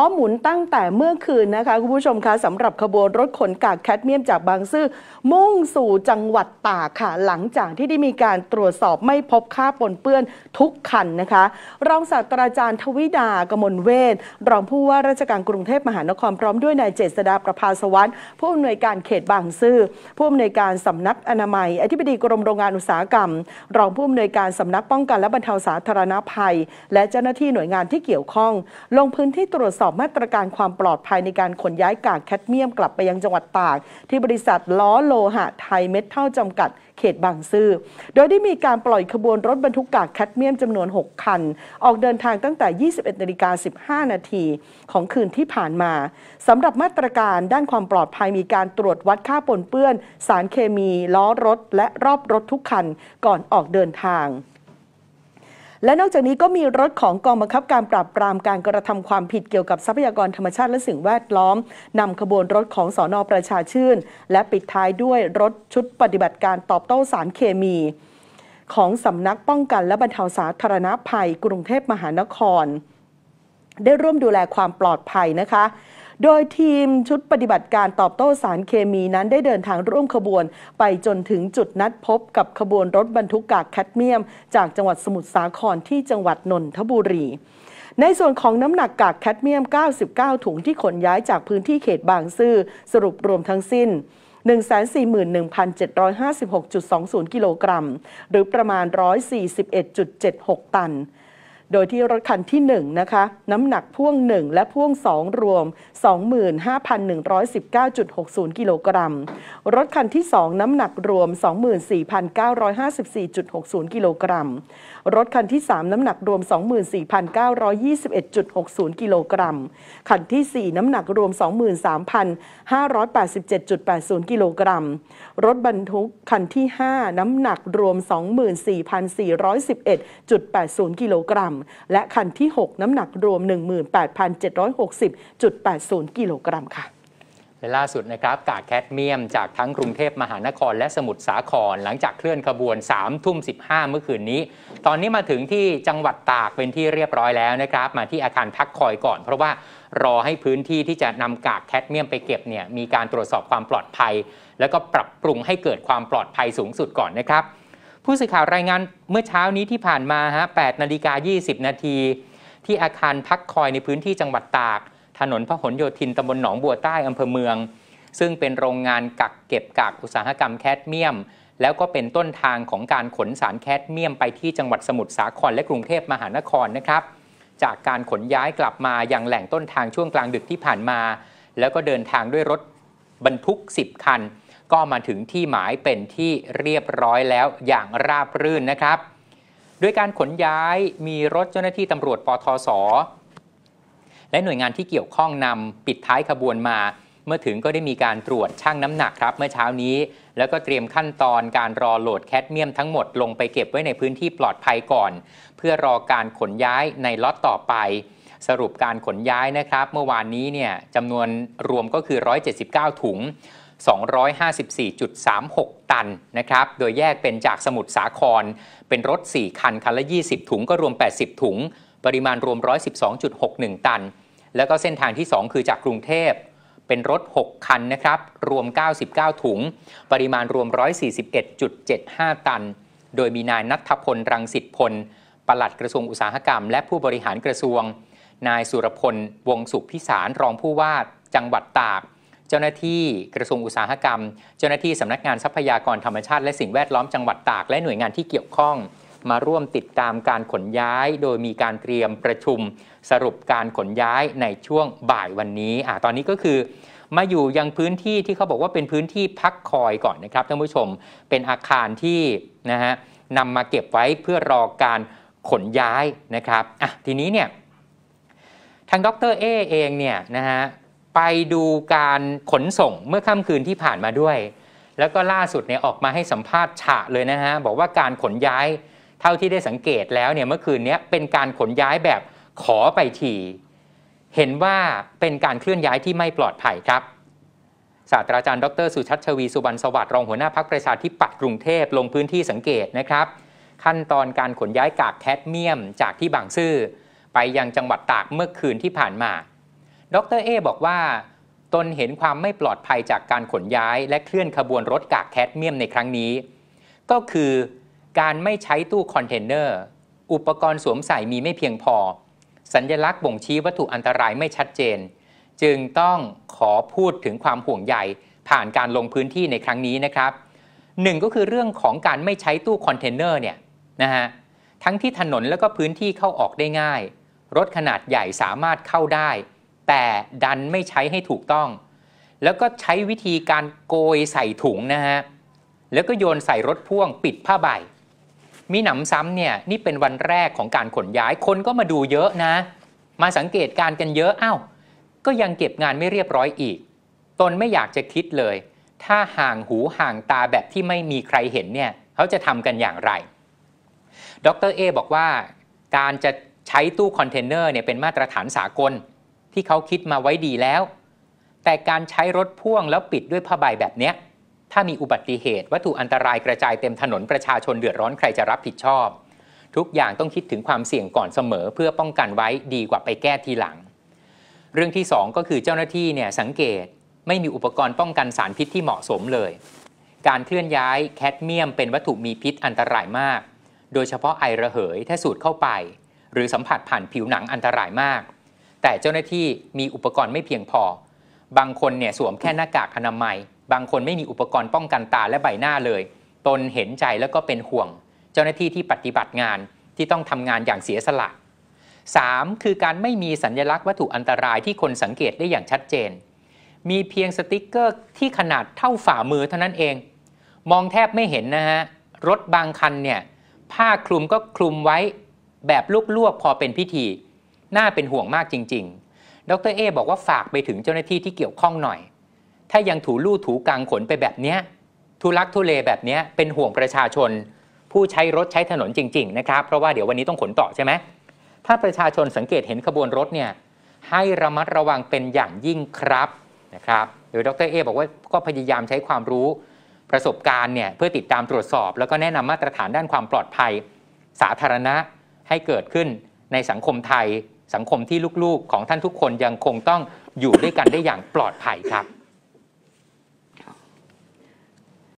อ้อหมุนตั้งแต่เมื่อคืนนะคะ คุณผู้ชมคะสำหรับขบวนรถขนกากแคดเมียมจากบางซื่อมุ่งสู่จังหวัดตากค่ะ หลังจากที่ได้มีการตรวจสอบไม่พบค่าปนเปื้อนทุกคันนะคะ รองศาสตราจารย์ทวิดากมลเวทรองผู้ว่าราชการกรุงเทพมหานครพร้อมด้วยนายเจษดาประภาสวัสด์ผู้อำนวยการเขตบางซื่อผู้อำนวยการสำนักอนามัย อธิบดีกรมโรงงานอุตสาหกรรมรองผู้อำนวยการสำนักป้องกันและบรรเทาสาธารณภัย และเจ้าหน้าที่หน่วยงานที่เกี่ยวข้อง ลงพื้นที่ตรวจสอบอบมาตรการความปลอดภัยในการขนย้ายกากแคดเมียมกลับไปยังจังหวัดตากที่บริษัทล้อโลหะไทยเม็ดเท่าจำกัดเขตบางซื่อโดยได้มีการปล่อยขบวนรถบรรทุกกากแคดเมียมจำนวน6คัน ออกเดินทางตั้งแต่21นาฬิกา15นาทีของคืนที่ผ่านมาสำหรับมาตรการด้านความปลอดภัยมีการตรวจวัดค่าปนเปื้อน สารเคมี ล้อรถ และรอบรถทุกคันก่อนออกเดินทางและนอกจากนี้ก็มีรถของกองบังคับการปราบปราม การกระทำความผิดเกี่ยวกับทรัพยากรธรรมชาติและสิ่งแวดล้อม นำขบวนรถของสอนอประชาชื่น และปิดท้ายด้วยรถชุดปฏิบัติการตอบโต้สารเคมี ของสำนักป้องกันและบรรเทาสาธารณภัย กรุงเทพมหานคร ได้ร่วมดูแลความปลอดภัยนะคะโดยทีมชุดปฏิบัติการตอบโต้สารเคมีนั้นได้เดินทางร่วมขบวนไปจนถึงจุดนัดพบกับขบวนรถบรรทุกกากแคดเมียม จากจังหวัดสมุทรสาครที่จังหวัดนนทบุรี ในส่วนของน้ำหนักกากแคดเมียม 99 ถุงที่ขนย้ายจากพื้นที่เขตบางซื่อสรุปรวมทั้งสิ้น 141,756.20 กิโลกรัม หรือประมาณ 141.76 ตันโดยที่รถคันที่ 1นะคะน้ำหนักพ่วง1และพ่วง2รวม 25,119.60 กิโลกรัมรถคันที่2น้ำหนักรวม 24,954.60 กิโลกรัมรถคันที่ 3 น้ำหนักรวม 24,921.60 กิโลกรัมคันที่ 4 น้ำหนักรวม 23,587.80 กิโลกรัมรถบรรทุกคันที่ 5 น้ำหนักรวม 24,411.80กิโลกรัมและคันที่ 6 น้ำหนัก รวม 18,760.80กิโลกรัมค่ะและล่าสุดนะครับ กากแคดเมียมจากทั้งกรุงเทพมหานคร และสมุทรสาคร หลังจากเคลื่อนขบวน3ามทุ่มสิเมื่อคืนนี้ ตอนนี้มาถึงที่จังหวัดตากเป็นที่เรียบร้อยแล้วนะครับ มาที่อาคารพักคอยก่อนเพราะว่ารอให้พื้นที่ที่จะนำกากแคดเมียมไปเก็บเนี่ยมีการตรวจสอบความปลอดภัย แล้วก็ปรับปรุงให้เกิดความปลอดภัยสูงสุดก่อนนะครับผู้สื่อข่าวรายงานเมื่อเช้านี้ที่ผ่านมาฮะ8นาฬิกา20 นาที ที่อาคารพักคอยในพื้นที่จังหวัดตาก ถนนพหลโยธินตำบลหนองบัวใต้อำเภอเมือง ซึ่งเป็นโรงงานกักเก็บกากอุตสาหกรรมแคดเมียม แล้วก็เป็นต้นทางของการขนสารแคดเมียมไปที่จังหวัดสมุทรสาครและกรุงเทพมหานครนะครับ จากการขนย้ายกลับมาอย่างแหล่งต้นทางช่วงกลางดึกที่ผ่านมา แล้วก็เดินทางด้วยรถบรรทุก10คันก็มาถึงที่หมายเป็นที่เรียบร้อยแล้วอย่างราบรื่นนะครับด้วยการขนย้ายมีรถเจ้าหน้าที่ตำรวจปทศและหน่วยงานที่เกี่ยวข้องนำปิดท้ายขบวนมา เมื่อถึงก็ได้มีการตรวจชั่งน้ำหนักครับ เมื่อเช้านี้ แล้วก็เตรียมขั้นตอนการรอโหลดแคดเมียมทั้งหมดลงไปเก็บไว้ในพื้นที่ปลอดภัยก่อน เพื่อรอการขนย้ายในล็อตต่อไป สรุปการขนย้ายนะครับ เมื่อวานนี้เนี่ยจำนวนรวมก็คือ 179 ถุง254.36 ตันนะครับ โดยแยกเป็นจากสมุทรสาครเป็นรถ 4 คันคันละ 20 ถุงก็รวม 80 ถุง ปริมาณรวม 112.61 ตัน แล้วก็เส้นทางที่ 2 คือจากกรุงเทพ เป็นรถ 6 คันนะครับ รวม 99 ถุง ปริมาณรวม 141.75 ตัน โดยมีนายนัทพล รังสิตพลปลัดกระทรวงอุตสาหกรรมและผู้บริหารกระทรวง นายสุรพล วงสุขพิสารรองผู้ว่าจังหวัดตากเจ้าหน้าที่กระทรวงอุตสาหกรรม เจ้าหน้าที่สำนักงานทรัพยากรธรรมชาติและสิ่งแวดล้อมจังหวัดตาก และหน่วยงานที่เกี่ยวข้อง มาร่วมติดตามการขนย้าย โดยมีการเตรียมประชุมสรุปการขนย้ายในช่วงบ่ายวันนี้อตอนนี้ก็คือมาอยู่ยังพื้นที่ที่เขาบอกว่าเป็นพื้นที่พักคอยก่อนนะครับท่านผู้ชม เป็นอาคารที่นะฮะนำมาเก็บไว้เพื่อรอการขนย้ายนะครับอ่ะทีนี้เนี่ยทางดรเอเองเนี่ยนะฮะไปดูการขนส่งเมื่อค่ำคืนที่ผ่านมาด้วย แล้วก็ล่าสุดเนี่ยออกมาให้สัมภาษณ์ฉะเลยนะฮะบอกว่าการขนย้ายเท่าที่ได้สังเกตแล้วเนี่ยเมื่อคืนนี้เป็นการขนย้ายแบบขอไปทีเห็นว่าเป็นการเคลื่อนย้ายที่ไม่ปลอดภัยครับศาสตราจารย์ดรสุชัชวีสุบรรณสวัสดิ์รองหัวหน้าพักประชาธิปัตย์กรุงเทพลงพื้นที่สังเกตนะครับ ขั้นตอนการขนย้ายกากแคดเมียมจากที่บางซื่อไปยังจังหวัดตากเมื่อคืนที่ผ่านมาดรเอบอกว่า ตนเห็นความไม่ปลอดภัยจากการขนย้าย และเคลื่อนขบวนรถกากแคดเมียมในครั้งนี้ ก็คือการไม่ใช้ตู้คอนเทนเนอร์อุปกรณ์สวมใส่มีไม่เพียงพอ สัญญลักษณ์บ่งชี้วัตถุอันตรายไม่ชัดเจน จึงต้องขอพูดถึงความห่วงใยผ่านการลงพื้นที่ในครั้งนี้นะครับหนึ่งก็คือเรื่องของการไม่ใช้ตู้คอนเทนเนอร์เนี่ยนะฮะทั้งที่ถนนแล้วก็พื้นที่เข้าออกได้ง่ายรถขนาดใหญ่สามารถเข้าได้แต่ดันไม่ใช้ให้ถูกต้อง แล้วก็ใช้วิธีการโกยใส่ถุงนะฮะ แล้วก็โยนใส่รถพ่วงปิดผ้าใบ มีหนำซ้ำเนี่ยนี่เป็นวันแรกของการขนย้าย คนก็มาดูเยอะนะ มาสังเกตการกันเยอะอา้าว ก็ยังเก็บงานไม่เรียบร้อยอีก ตนไม่อยากจะคิดเลย ถ้าห่างหูห่างตาแบบที่ไม่มีใครเห็นเนี่ย เขาจะทำกันอย่างไร ดรเอบอกว่าการจะใช้ตู้คอนเทนเนอร์เนี่ยเป็นมาตรฐานสากลที่เขาคิดมาไว้ดีแล้ว แต่การใช้รถพ่วงแล้วปิดด้วยผ้าใบแบบเนี้ยถ้ามีอุบัติเหตุวัตถุอันตรายกระจายเต็มถนนประชาชนเดือดร้อนใครจะรับผิดชอบ ทุกอย่างต้องคิดถึงความเสี่ยงก่อนเสมอ เพื่อป้องกันไว้ดีกว่าไปแก้ทีหลัง เรื่องที่2ก็คือเจ้าหน้าที่เนี่ยสังเกตไม่มีอุปกรณ์ป้องกันสารพิษที่เหมาะสมเลย การเคลื่อนย้ายแคดเมียมเป็นวัตถุมีพิษอันตรายมาก โดยเฉพาะไอระเหยถ้าสูดเข้าไป หรือสัมผัสผ่านผิวหนังอันตรายมากแต่เจ้าหน้าที่มีอุปกรณ์ไม่เพียงพอ บางคนเนี่ยสวมแค่หน้ากากอนามัย บางคนไม่มีอุปกรณ์ป้องกันตาและใบหน้าเลย ตนเห็นใจแล้วก็เป็นห่วง เจ้าหน้าที่ที่ปฏิบัติงานที่ต้องทำงานอย่างเสียสละ 3. คือการไม่มีสัญลักษณ์วัตถุอันตรายที่คนสังเกตได้อย่างชัดเจน มีเพียงสติกเกอร์ที่ขนาดเท่าฝ่ามือเท่านั้นเอง มองแทบไม่เห็นนะฮะ รถบางคันเนี่ยผ้าคลุมก็คลุมไว้แบบลวกๆพอเป็นพิธีน่าเป็นห่วงมากจริงๆ ดร เอบอกว่าฝากไปถึงเจ้าหน้าที่ที่เกี่ยวข้องหน่อย ถ้ายังถูลู่ถูกลางขนไปแบบเนี้ย ทุลักทุเลแบบเนี้ย เป็นห่วงประชาชน ผู้ใช้รถใช้ถนนจริงๆ นะครับ เพราะว่าเดี๋ยววันนี้ต้องขนต่อใช่ไหมถ้าประชาชนสังเกตเห็นขบวนรถเนี่ย ให้ระมัดระวังเป็นอย่างยิ่งครับนะครับ โดยดร เอบอกว่าก็พยายามใช้ความรู้ประสบการณ์เนี่ยเพื่อติดตามตรวจสอบ แล้วก็แนะนำมาตรฐานด้านความปลอดภัย สาธารณะให้เกิดขึ้นในสังคมไทยสังคมที่ลูกๆ ของท่านทุกคนยังคงต้องอยู่ด้วยกันได้อย่างปลอดภัยครับ